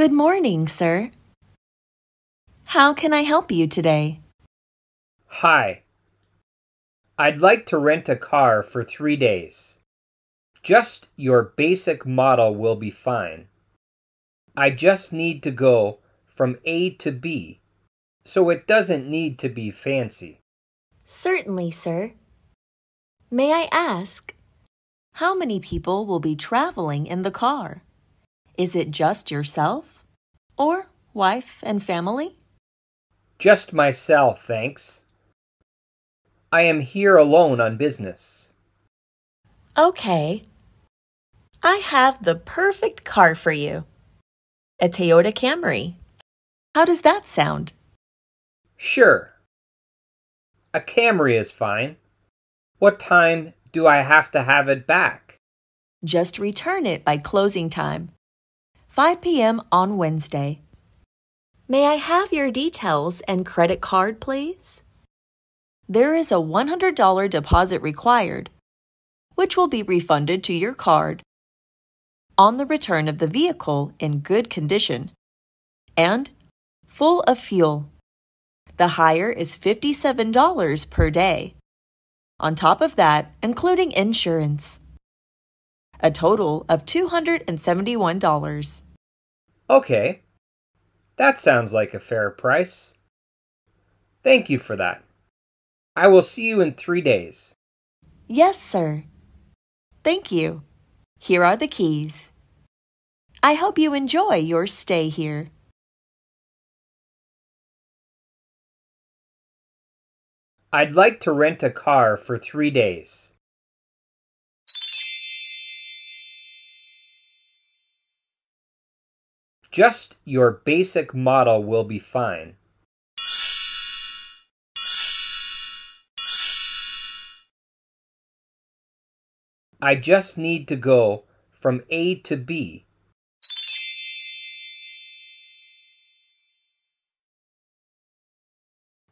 Good morning, sir. How can I help you today? Hi. I'd like to rent a car for three days. Just your basic model will be fine. I just need to go from A to B, so it doesn't need to be fancy. Certainly, sir. May I ask, how many people will be traveling in the car? Is it just yourself? or wife and family? Just myself, thanks. I am here alone on business. Okay. I have the perfect car for you a Toyota Camry. How does that sound? Sure. A Camry is fine. What time do I have to have it back? Just return it by closing time. 5 p.m. on Wednesday. May I have your details and credit card, please? There is a $100 deposit required, which will be refunded to your card on the return of the vehicle in good condition and full of fuel. The hire is $57 per day. On top of that, including insurance a total of $271. Okay, that sounds like a fair price. Thank you for that. I will see you in three days. Yes, sir. Thank you. Here are the keys. I hope you enjoy your stay here. I'd like to rent a car for three days. Just your basic model will be fine. I just need to go from A to B.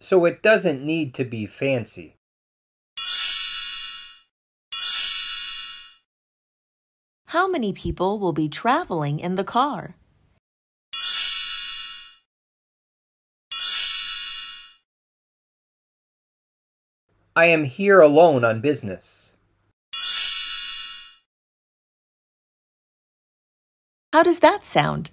So it doesn't need to be fancy. How many people will be traveling in the car? I am here alone on business. How does that sound?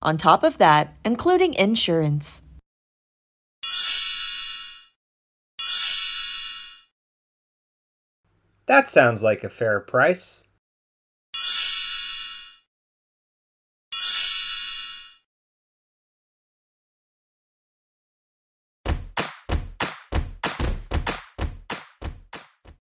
On top of that, including insurance. That sounds like a fair price.